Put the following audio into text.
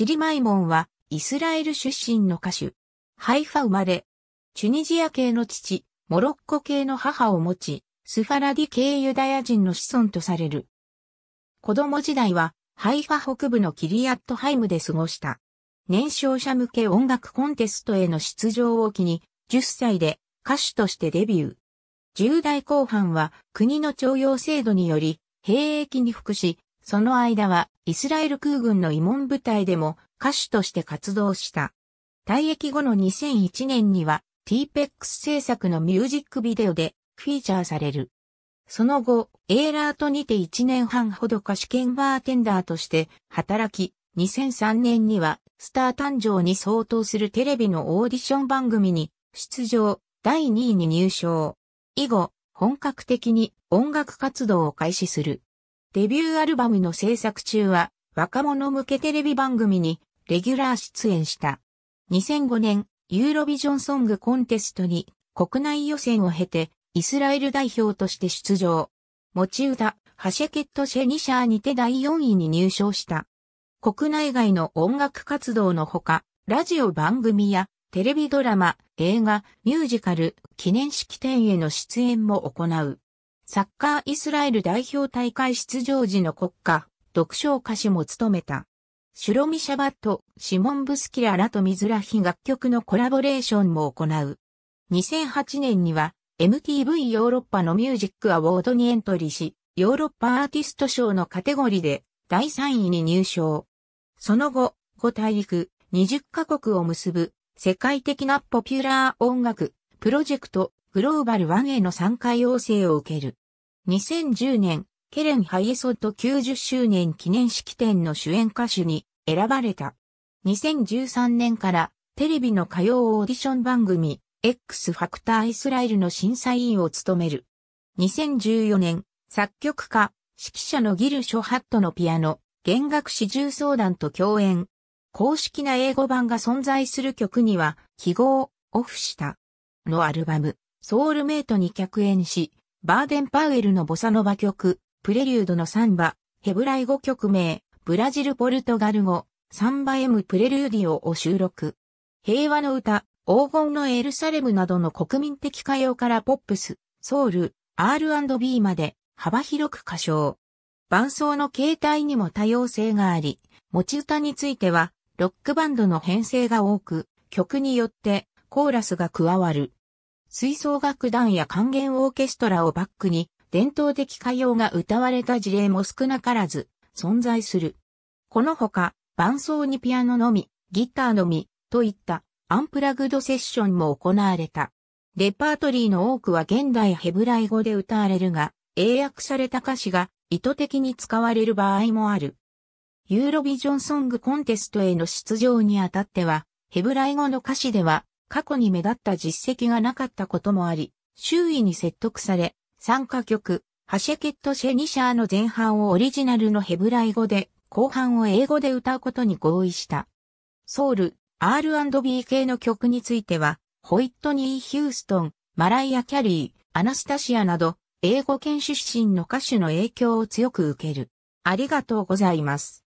シリマイモンは、イスラエル出身の歌手。ハイファ生まれ。チュニジア系の父、モロッコ系の母を持ち、スファラディ系ユダヤ人の子孫とされる。子供時代は、ハイファ北部のキリアットハイムで過ごした。年少者向け音楽コンテストへの出場を機に、10歳で歌手としてデビュー。10代後半は国の徴用制度により、兵役に服し、その間は、イスラエル空軍の慰問部隊でも歌手として活動した。退役後の2001年には、TPEX 制作のミュージックビデオでフィーチャーされる。その後、エーラートにて1年半ほど歌手兼バーテンダーとして働き、2003年にはスター誕生に相当するテレビのオーディション番組に出場、第2位に入賞。以後、本格的に音楽活動を開始する。デビューアルバムの制作中は若者向けテレビ番組にレギュラー出演した。2005年、ユーロビジョンソングコンテストに国内予選を経てイスラエル代表として出場。持ち歌、ハシェケット・シェニシャーにて第4位に入賞した。国内外の音楽活動のほか、ラジオ番組やテレビドラマ、映画、ミュージカル、記念式典への出演も行う。サッカーイスラエル代表大会出場時の国歌、独唱歌手も務めた。シュロミ・シャバット、シモン・ブスキラらとミズラヒ楽曲のコラボレーションも行う。2008年には MTV ヨーロッパのミュージックアォードにエントリーし、ヨーロッパアーティスト賞のカテゴリーで第3位に入賞。その後、5大陸、20カ国を結ぶ世界的なポピュラー音楽、プロジェクトグローバル1への参加要請を受ける。2010年、ケレン・ハイエソット90周年記念式典の主演歌手に選ばれた。2013年からテレビの歌謡オーディション番組 X ファクターイスラエルの審査委員を務める。2014年、作曲家、指揮者のギル・ショハットのピアノ、弦楽四重奏団と共演。公式な英語版が存在する曲には記号オフした。のアルバム、ソウルメイトに客演し、バーデン・パウエルのボサノバ曲、プレリュードのサンバ、ヘブライ語曲名、ブラジル・ポルトガル語、サンバ・エム・プレリューディオを収録。平和の歌、黄金のエルサレムなどの国民的歌謡からポップス、ソウル、R&B まで幅広く歌唱。伴奏の形態にも多様性があり、持ち歌については、ロックバンドの編成が多く、曲によってコーラスが加わる。吹奏楽団や管弦オーケストラをバックに、伝統的歌謡が歌われた事例も少なからず存在する。このほか、伴奏にピアノのみ、ギターのみ、といったアンプラグドセッションも行われた。レパートリーの多くは現代ヘブライ語で歌われるが、英訳された歌詞が意図的に使われる場合もある。ユーロビジョンソングコンテストへの出場にあたっては、ヘブライ語の歌詞では過去に目立った実績がなかったこともあり、周囲に説得され、参加曲、ハシェケット・シェニシャーの前半をオリジナルのヘブライ語で、後半を英語で歌うことに合意した。ソウル、R&B 系の曲については、ホイットニー・ヒューストン、マライア・キャリー、アナスタシアなど、英語圏出身の歌手の影響を強く受ける。ありがとうございます。